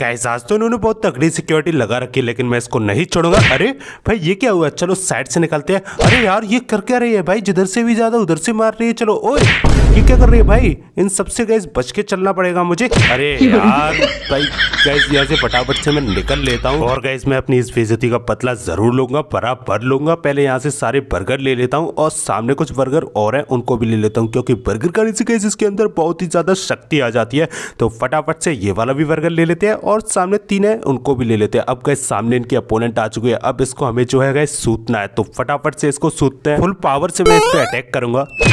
guys आज तो इन्होंने बहुत तगड़ी सिक्योरिटी लगा रखी है लेकिन मैं इसको नहीं छोड़ूंगा अरे भाई ये क्या हुआ चलो साइड से निकलते हैं अरे यार ये कर क्या रही है भाई जिधर से भी ज़्यादा उधर से मार रही है चलो ओए क्या कर रही है भाई इन सबसे गैस बच के चलना पड़ेगा मुझे अरे यार भाई गैस यहाँ से फटाफट से मैं निकल लेता हूँ और गैस मैं अपनी इस बेजती का पतला जरूर लूंगा बरा भर लूंगा पहले यहाँ से सारे बर्गर ले लेता हूँ और सामने कुछ बर्गर और है उनको भी ले लेता हूँ क्योंकि बर्गर का से गैस इसके अंदर बहुत ही ज़्यादा शक्ति आ जाती है तो फटाफट से ये वाला भी बर्गर ले लेते हैं और सामने तीन है उनको भी ले लेते हैं अब गैस सामने इनके अपोनेंट आ चुके हैं अब इसको हमें जो है गैस सूतना है तो फटाफट से इसको सूतते हैं फुल पावर से मैं इस पर अटैक करूंगा